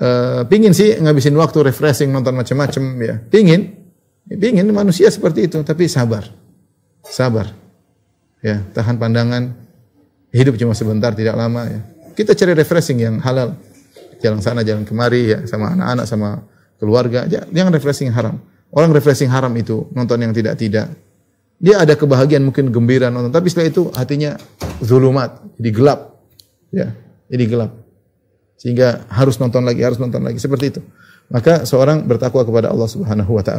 Eh, pingin sih ngabisin waktu refreshing nonton macam-macam ya. Pingin, pingin manusia seperti itu, tapi sabar, sabar, ya tahan pandangan. Hidup cuma sebentar, tidak lama ya. Kita cari refreshing yang halal. Jalan sana, jalan kemari ya, sama anak-anak, sama keluarga. aja Jangan refreshing haram. Orang refreshing haram itu nonton yang tidak-tidak. Dia ada kebahagiaan mungkin gembira nonton, tapi setelah itu hatinya zulumat, jadi gelap. Ya, jadi gelap sehingga harus nonton lagi, harus nonton lagi seperti itu. Maka seorang bertakwa kepada Allah Subhanahu wa taala.